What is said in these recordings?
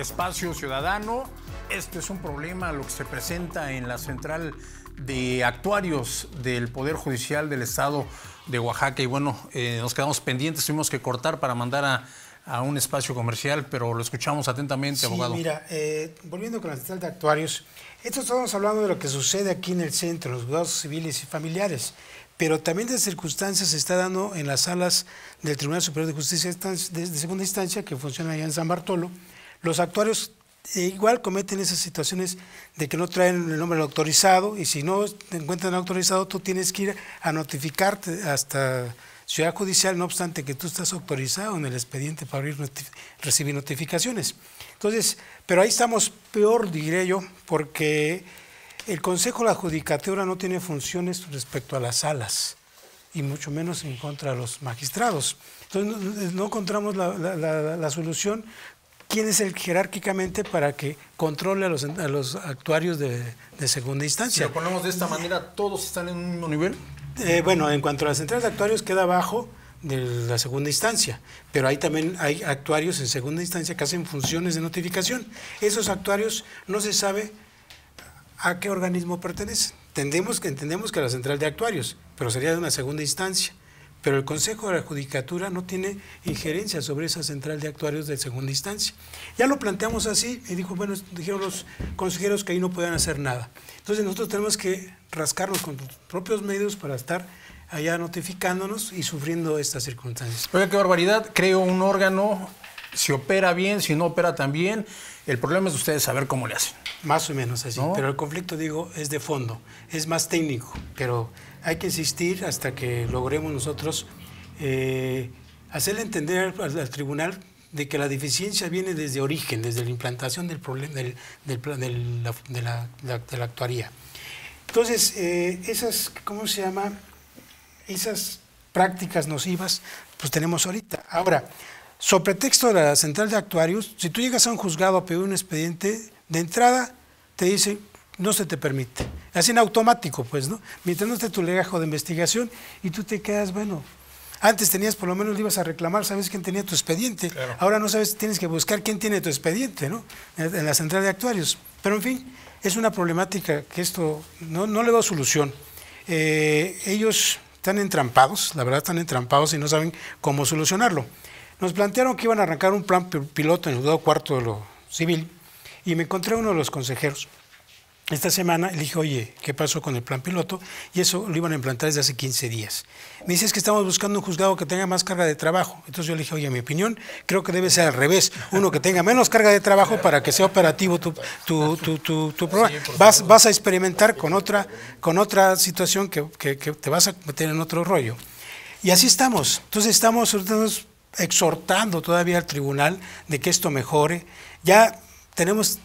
Espacio Ciudadano. Este es un problema, lo que se presenta en la central de actuarios del Poder Judicial del Estado de Oaxaca. Y bueno, eh, nos quedamos pendientes, tuvimos que cortar para mandar a, un espacio comercial, pero lo escuchamos atentamente, abogado. Mira, eh, volviendo con la central de actuarios, esto estamos hablando de lo que sucede aquí en el centro, los juzgados civiles y familiares, pero también de circunstancias se está dando en las salas del Tribunal Superior de Justicia de segunda instancia que funciona allá en San Bartolo los actuarios eh, igual cometen esas situaciones de que no traen el nombre autorizado y si no te encuentran autorizado, tú tienes que ir a notificarte hasta Ciudad Judicial, no obstante que tú estás autorizado en el expediente para abrir recibir notificaciones. Entonces, pero ahí estamos peor, diré yo, porque el Consejo de la Judicatura no tiene funciones respecto a las salas y mucho menos en contra de los magistrados. Entonces no, encontramos la, solución quién es el jerárquicamente para que controle a los, actuarios de, segunda instancia. Si lo ponemos de esta manera, ¿todos están en un mismo nivel? Eh, bueno, en cuanto a la central de actuarios, queda abajo de la segunda instancia, pero ahí también hay actuarios en segunda instancia que hacen funciones de notificación. Esos actuarios no se sabe a qué organismo pertenecen. Entendemos que, entendemos que la central de actuarios, pero sería de una segunda instancia. Pero el Consejo de la Judicatura no tiene injerencia sobre esa central de actuarios de segunda instancia. Ya lo planteamos así y dijo, bueno, dijeron los consejeros que ahí no podían hacer nada. Entonces nosotros tenemos que rascarnos con nuestros propios medios para estar allá notificándonos y sufriendo estas circunstancias. Oiga, qué barbaridad, creo un órgano, si opera bien, si no opera tan bien, el problema es de ustedes saber cómo le hacen. Más o menos así, pero el conflicto, digo, es de fondo, es más técnico, pero hay que insistir hasta que logremos nosotros eh, hacerle entender al, tribunal de que la deficiencia viene desde origen, desde la implantación del problema del, de, la, de, actuaría. Entonces, eh, esas, ¿cómo se llama? Esas prácticas nocivas, pues tenemos ahorita. Ahora, sobre pretexto de la central de actuarios, si tú llegas a un juzgado a pedir un expediente, de entrada te dice, no se te permite. Así en automático, pues, ¿no? Mientras no esté tu legajo de investigación y tú te quedas, bueno, antes tenías, por lo menos le ibas a reclamar, sabes quién tenía tu expediente. Ahora no sabes, tienes que buscar quién tiene tu expediente, ¿no? En la central de actuarios. Pero en fin, es una problemática que esto no, le da solución. Eh, ellos están entrampados, la verdad están entrampados y no saben cómo solucionarlo. Nos plantearon que iban a arrancar un plan piloto en el cuarto de lo civil y me encontré uno de los consejeros esta semana le dije, oye, ¿qué pasó con el plan piloto? Y eso lo iban a implantar desde hace 15 días. Me dice, es que estamos buscando un juzgado que tenga más carga de trabajo. Entonces yo le dije, oye, mi opinión, creo que debe ser al revés. Uno que tenga menos carga de trabajo para que sea operativo tu, tu, programa. Vas, vas, a experimentar con otra, con otra situación que, que, te vas a meter en otro rollo. Y así estamos. Entonces estamos exhortando todavía al tribunal de que esto mejore. Ya tenemos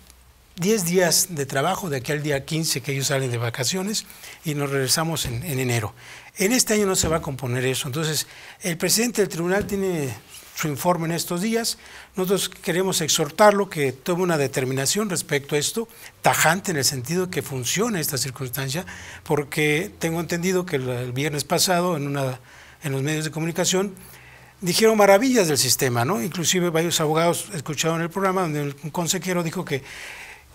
10 días de trabajo de aquel día 15 que ellos salen de vacaciones y nos regresamos en, enero. En este año no se va a componer eso. Entonces, el presidente del tribunal tiene su informe en estos días. Nosotros queremos exhortarlo que tome una determinación respecto a esto, tajante en el sentido que funcione esta circunstancia, porque tengo entendido que el viernes pasado en, una, en los medios de comunicación dijeron maravillas del sistema, ¿no? Inclusive varios abogados escucharon el programa donde un consejero dijo que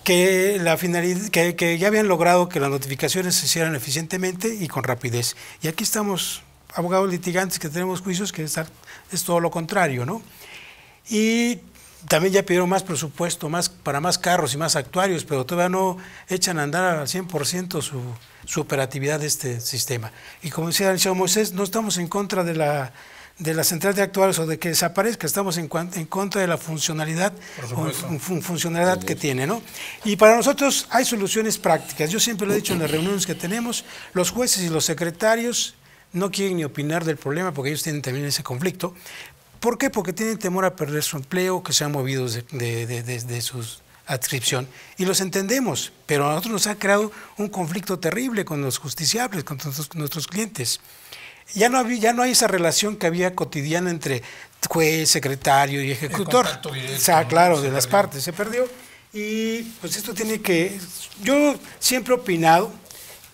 que, la que, ya habían logrado que las notificaciones se hicieran eficientemente y con rapidez. Y aquí estamos, abogados litigantes que tenemos juicios, que es, es todo lo contrario, ¿no? Y también ya pidieron más presupuesto, más para más carros y más actuarios, pero todavía no echan a andar al 100% su, su operatividad de este sistema. Y como decía el señor Moisés, no estamos en contra de la de la central de actuales o de que desaparezca, estamos en, contra de la funcionalidad, funcionalidad que tiene. ¿no? Y para nosotros hay soluciones prácticas. Yo siempre lo he dicho en las reuniones que tenemos, los jueces y los secretarios no quieren ni opinar del problema porque ellos tienen también ese conflicto. ¿Por qué? Porque tienen temor a perder su empleo, que sean movidos de, de, de, sus adscripción. Y los entendemos, pero a nosotros nos ha creado un conflicto terrible con los justiciables, con nuestros clientes. Ya no, había, ya no hay esa relación que había cotidiana entre juez, secretario y ejecutor. o sea, claro, de las partes, se perdió. Y pues esto tiene que... Yo siempre he opinado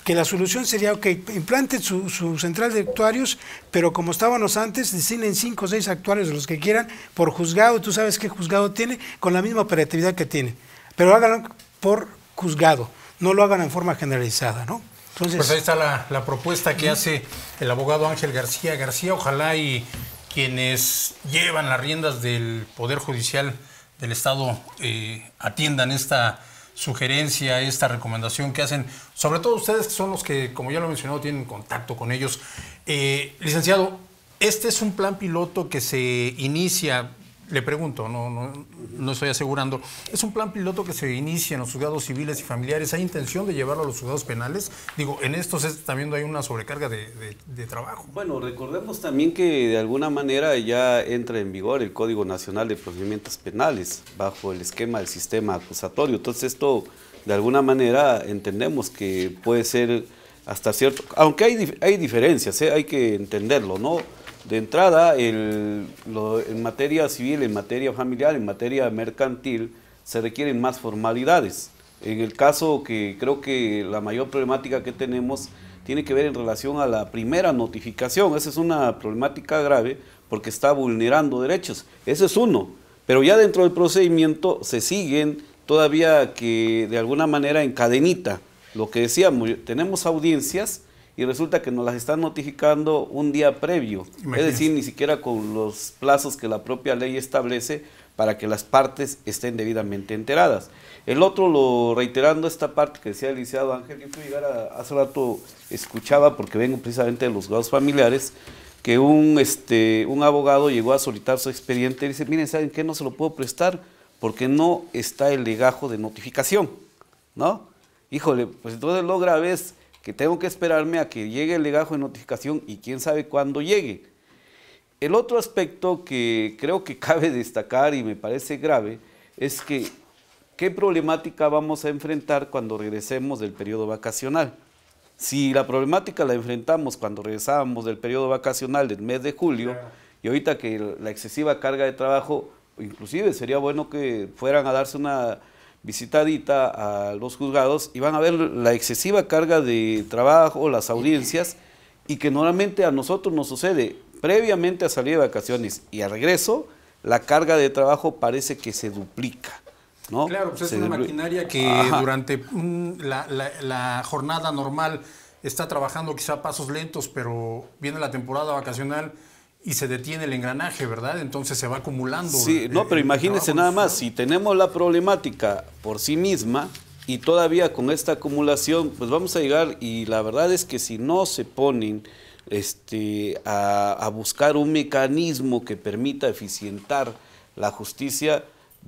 que la solución sería, ok, implanten su, central de actuarios, pero como estábamos antes, designen cinco o seis actuarios, los que quieran, por juzgado, tú sabes qué juzgado tiene, con la misma operatividad que tiene, pero háganlo por juzgado, no lo hagan en forma generalizada, ¿no? pues ahí está la, propuesta que hace el abogado Ángel García García. Ojalá y quienes llevan las riendas del Poder Judicial del Estado eh, atiendan esta sugerencia, esta recomendación que hacen, sobre todo ustedes que son los que, como ya lo he mencionado, tienen contacto con ellos. Eh, licenciado, este es un plan piloto que se inicia, le pregunto, no, no, no, estoy asegurando, ¿es un plan piloto que se inicia en los juzgados civiles y familiares? ¿Hay intención de llevarlo a los juzgados penales? Digo, en estos también hay una sobrecarga de, trabajo. Bueno, recordemos también que de alguna manera ya entra en vigor el Código Nacional de Procedimientos Penales bajo el esquema del sistema acusatorio. Entonces esto, de alguna manera, entendemos que puede ser hasta cierto... Aunque hay, hay diferencias, ¿eh? hay que entenderlo, ¿no? De entrada, en materia civil, en materia familiar, en materia mercantil, se requieren más formalidades. En el caso que creo que la mayor problemática que tenemos tiene que ver en relación a la primera notificación. Esa es una problemática grave porque está vulnerando derechos. Ese es uno. Pero ya dentro del procedimiento se siguen todavía que de alguna manera encadenita. Lo que decíamos, tenemos audiencias y resulta que nos las están notificando un día previo, es decir, ni siquiera con los plazos que la propia ley establece para que las partes estén debidamente enteradas. El otro, lo reiterando esta parte que decía el licenciado Ángel, yo hace rato escuchaba, porque vengo precisamente de los grados familiares, que un, este, un abogado llegó a solicitar su expediente y dice, miren, ¿saben qué? No se lo puedo prestar porque no está el legajo de notificación, ¿no? Híjole, pues entonces lo grave que tengo que esperarme a que llegue el legajo de notificación y quién sabe cuándo llegue. El otro aspecto que creo que cabe destacar y me parece grave es que qué problemática vamos a enfrentar cuando regresemos del periodo vacacional. Si la problemática la enfrentamos cuando regresábamos del periodo vacacional del mes de julio y ahorita que la excesiva carga de trabajo, inclusive sería bueno que fueran a darse una visitadita a los juzgados y van a ver la excesiva carga de trabajo, las audiencias, y que normalmente a nosotros nos sucede previamente a salir de vacaciones y a regreso, la carga de trabajo parece que se duplica. ¿no? Claro, pues es una maquinaria que durante mm, la, la jornada normal está trabajando quizá a pasos lentos, pero viene la temporada vacacional y se detiene el engranaje, ¿verdad? Entonces se va acumulando. Sí, no, pero imagínense nada más, si tenemos la problemática por sí misma y todavía con esta acumulación, pues vamos a llegar y la verdad es que si no se ponen este, a, buscar un mecanismo que permita eficientar la justicia,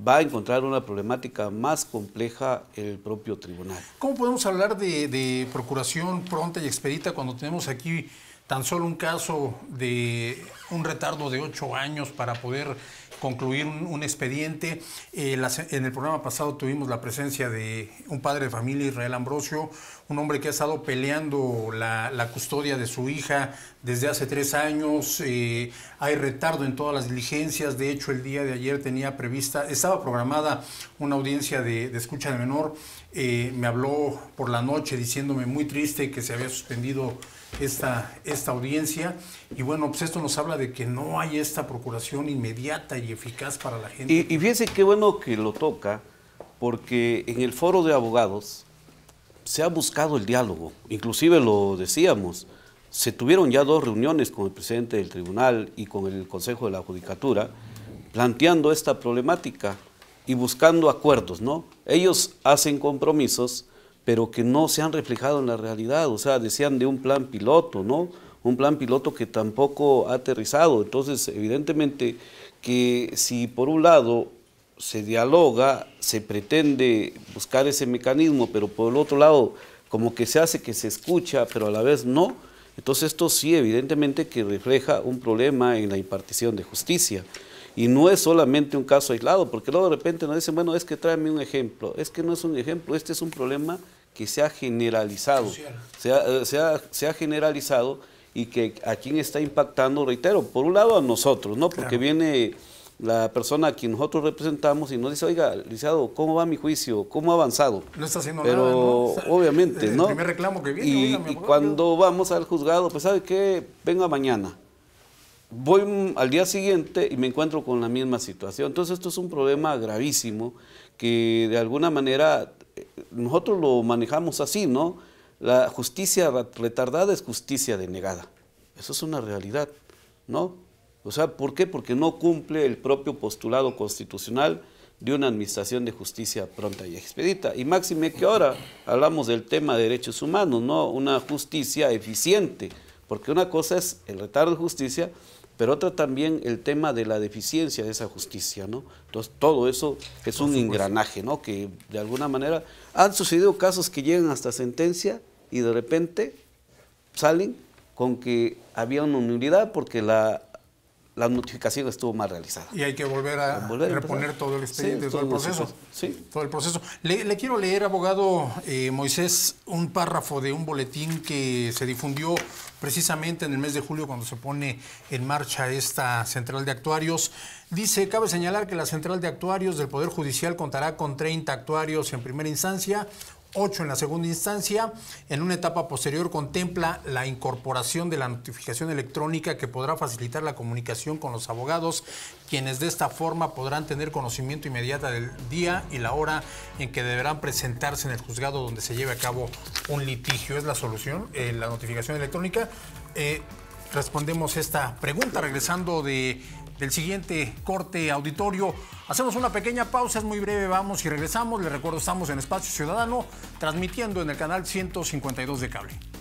va a encontrar una problemática más compleja el propio tribunal. ¿Cómo podemos hablar de procuración pronta y expedita cuando tenemos aquí Tan solo un caso de un retardo de ocho años para poder concluir un, expediente. Eh, en el programa pasado tuvimos la presencia de un padre de familia, Israel Ambrosio, un hombre que ha estado peleando la, custodia de su hija desde hace tres años. Eh, hay retardo en todas las diligencias. De hecho, el día de ayer tenía prevista, estaba programada una audiencia de, escucha de menor. Eh, me habló por la noche diciéndome muy triste que se había suspendido esta, esta audiencia. Y bueno, pues esto nos habla de que no hay esta procuración inmediata y eficaz para la gente. Y, y fíjense qué bueno que lo toca, porque en el foro de abogados se ha buscado el diálogo, inclusive lo decíamos, se tuvieron ya dos reuniones con el presidente del tribunal y con el Consejo de la Judicatura, planteando esta problemática y buscando acuerdos, ¿no? Ellos hacen compromisos, pero que no se han reflejado en la realidad. O sea, decían de un plan piloto, ¿no? Un plan piloto que tampoco ha aterrizado. Entonces, evidentemente que si por un lado se dialoga, se pretende buscar ese mecanismo, pero por el otro lado como que se hace que se escucha, pero a la vez no, entonces esto sí evidentemente que refleja un problema en la impartición de justicia. Y no es solamente un caso aislado, porque luego de repente nos dicen, bueno, es que tráeme un ejemplo. Es que no es un ejemplo, este es un problema que se ha generalizado, eh, se ha, generalizado y que a quien está impactando, reitero, por un lado a nosotros, ¿no? Porque viene la persona a quien nosotros representamos y nos dice, oiga, licenciado, ¿cómo va mi juicio? ¿Cómo ha avanzado? No está haciendo nada. Pero ¿no? obviamente, ¿no? Me reclamo que viene. Y, cuando vamos al juzgado, pues ¿sabe qué? Venga mañana. Voy al día siguiente y me encuentro con la misma situación. Entonces esto es un problema gravísimo que de alguna manera nosotros lo manejamos así, ¿no? La justicia retardada es justicia denegada. Eso es una realidad, ¿no? O sea, ¿por qué? Porque no cumple el propio postulado constitucional de una administración de justicia pronta y expedita. Y máxime que ahora hablamos del tema de derechos humanos, ¿no? Una justicia eficiente, porque una cosa es el retardo de justicia pero otra también el tema de la deficiencia de esa justicia, ¿no? Entonces todo eso es un engranaje, ¿no? Que de alguna manera han sucedido casos que llegan hasta sentencia y de repente salen con que había una unidad porque la la notificación estuvo más realizada. Y hay que volver a, reponer todo el expediente, todo, el proceso. Sí. Todo el proceso. Le, quiero leer, abogado eh, Moisés, un párrafo de un boletín que se difundió precisamente en el mes de julio cuando se pone en marcha esta central de actuarios. Dice, cabe señalar que la central de actuarios del Poder Judicial contará con 30 actuarios en primera instancia, 8 en la segunda instancia. En una etapa posterior contempla la incorporación de la notificación electrónica que podrá facilitar la comunicación con los abogados, quienes de esta forma podrán tener conocimiento inmediata del día y la hora en que deberán presentarse en el juzgado donde se lleve a cabo un litigio. Es la solución, eh, la notificación electrónica. Eh, respondemos esta pregunta regresando de del siguiente corte auditorio. Hacemos una pequeña pausa, es muy breve, vamos y regresamos. Les recuerdo, estamos en Espacio Ciudadano, transmitiendo en el canal 152 de cable.